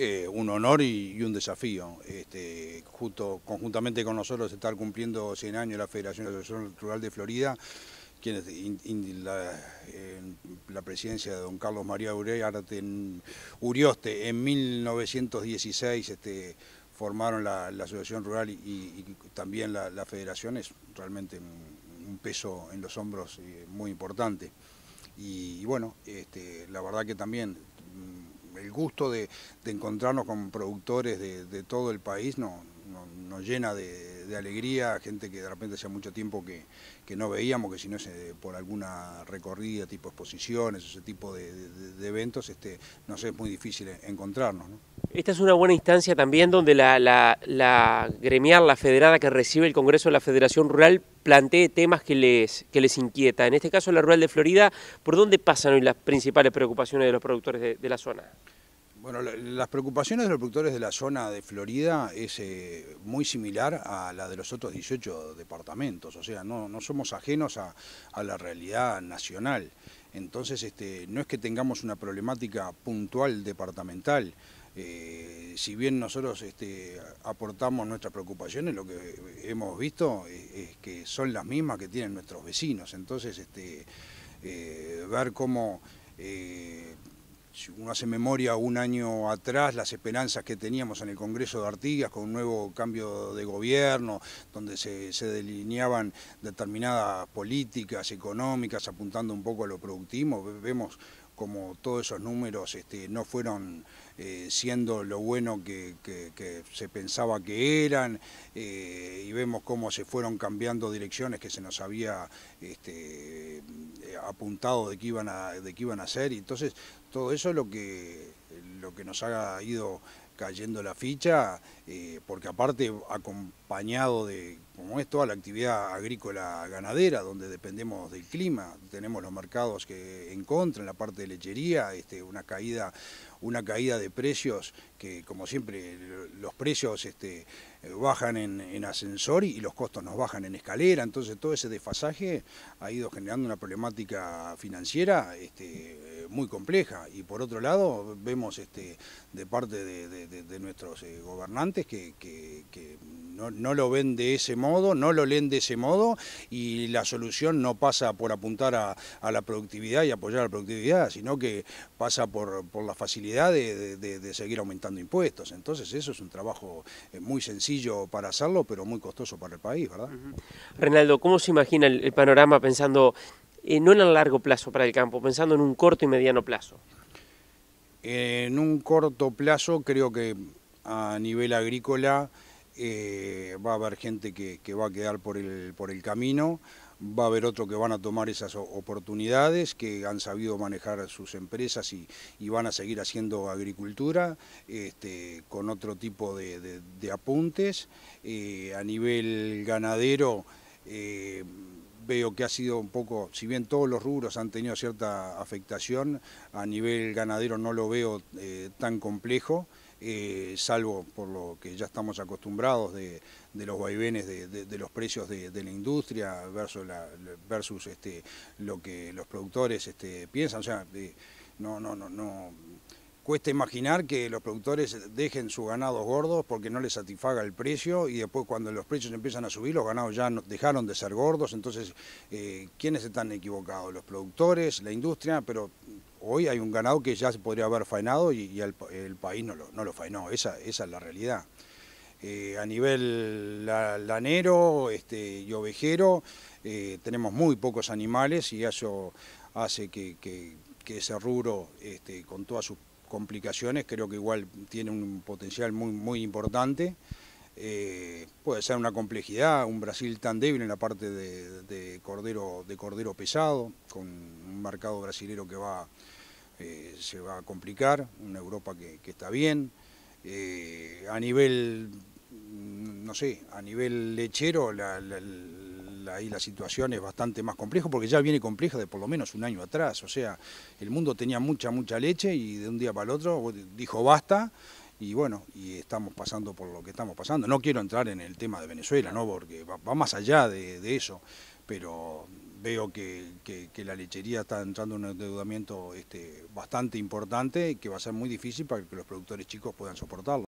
Eh, un honor y, un desafío. Este, conjuntamente con nosotros estar cumpliendo 100 años la Federación de Asociación Rural de Florida, quienes la, eh, la, presidencia de don Carlos María Urioste en 1916 este, formaron la, Asociación Rural y, también la, Federación, es realmente un, peso en los hombros eh, muy importante. Y, bueno, este, la verdad que también el gusto de, encontrarnos con productores de, todo el país no, nos llena de, alegría, gente que de repente hacía mucho tiempo que, no veíamos, que si no es eh, por alguna recorrida, tipo exposiciones, ese tipo de, eventos, este, no sé, es muy difícil encontrarnos. Esta es una buena instancia también donde la, la, la, gremial, la federada que recibe el Congreso de la Federación Rural plantee temas que les, que les inquieta. En este caso, la Rural de Florida, ¿por dónde pasan hoy las principales preocupaciones de los productores de la zona? Bueno, las preocupaciones de los productores de la zona de Florida es eh, muy similar a la de los otros 18 departamentos, o sea, no, somos ajenos a, la realidad nacional. Entonces, este, no es que tengamos una problemática puntual departamental. Eh, si bien nosotros este, aportamos nuestras preocupaciones, lo que hemos visto es, que son las mismas que tienen nuestros vecinos. Entonces, este, eh, ver cómo si uno hace memoria un año atrás, las esperanzas que teníamos en el Congreso de Artigas con un nuevo cambio de gobierno, donde se, delineaban determinadas políticas económicas apuntando un poco a lo productivo, vemos como todos esos números este, no fueron eh, siendo lo bueno que, se pensaba que eran, eh, y vemos cómo se fueron cambiando direcciones que se nos había este, apuntado de que iban a, de que iban a hacer y entonces todo eso es lo que, lo que nos ha ido cayendo la ficha, eh, porque aparte acompañado de como es toda la actividad agrícola ganadera, donde dependemos del clima, tenemos los mercados que encontran, la parte de lechería, este, una, caída, una caída de precios que como siempre los precios este, bajan en, ascensor y los costos nos bajan en escalera, entonces todo ese desfasaje ha ido generando una problemática financiera este, muy compleja y por otro lado vemos de parte de, nuestros eh, gobernantes que no, lo ven de ese modo, no lo leen de ese modo y la solución no pasa por apuntar a, la productividad y apoyar a la productividad, sino que pasa por, la facilidad de, seguir aumentando impuestos. Entonces eso es un trabajo eh, muy sencillo para hacerlo, pero muy costoso para el país, ¿verdad? Renaldo, ¿cómo se imagina el, panorama pensando eh, no en el largo plazo para el campo, pensando en un corto y mediano plazo? En un corto plazo creo que a nivel agrícola eh, va a haber gente que, va a quedar por el, camino, va a haber otro que van a tomar esas oportunidades, que han sabido manejar sus empresas y, van a seguir haciendo agricultura este, con otro tipo de, apuntes. Eh, a nivel ganadero, eh, veo que ha sido un poco, si bien todos los rubros han tenido cierta afectación, a nivel ganadero no lo veo tan complejo. Eh, salvo por lo que ya estamos acostumbrados de, los vaivenes de, los precios de, la industria versus, la, versus este, lo que los productores este, piensan. O sea, no, no, no, no. Cuesta imaginar que los productores dejen sus ganados gordos porque no les satisfaga el precio y después cuando los precios empiezan a subir los ganados ya dejaron de ser gordos. Entonces, eh, ¿quiénes están equivocados? Los productores, la industria, pero hoy hay un ganado que ya se podría haber faenado y, el, país no lo, faenó, esa, es la realidad. Eh, a nivel lanero este, y ovejero eh, tenemos muy pocos animales y eso hace que, ese rubro, este, con todas sus complicaciones, creo que igual tiene un potencial muy, muy importante. Eh, puede ser una complejidad, un Brasil tan débil en la parte de, cordero, de cordero pesado, con un mercado brasilero que va eh, se va a complicar, una Europa que, está bien. Eh, a nivel, mm, no sé, a nivel lechero, ahí la situación es bastante más compleja, porque ya viene compleja de por lo menos un año atrás. O sea, el mundo tenía mucha, mucha leche y de un día para el otro dijo basta y bueno, y estamos pasando por lo que estamos pasando. No quiero entrar en el tema de Venezuela, ¿no? porque va, más allá de, de eso, pero veo que, la lechería está entrando en un endeudamiento este, bastante importante y que va a ser muy difícil para que los productores chicos puedan soportarlo.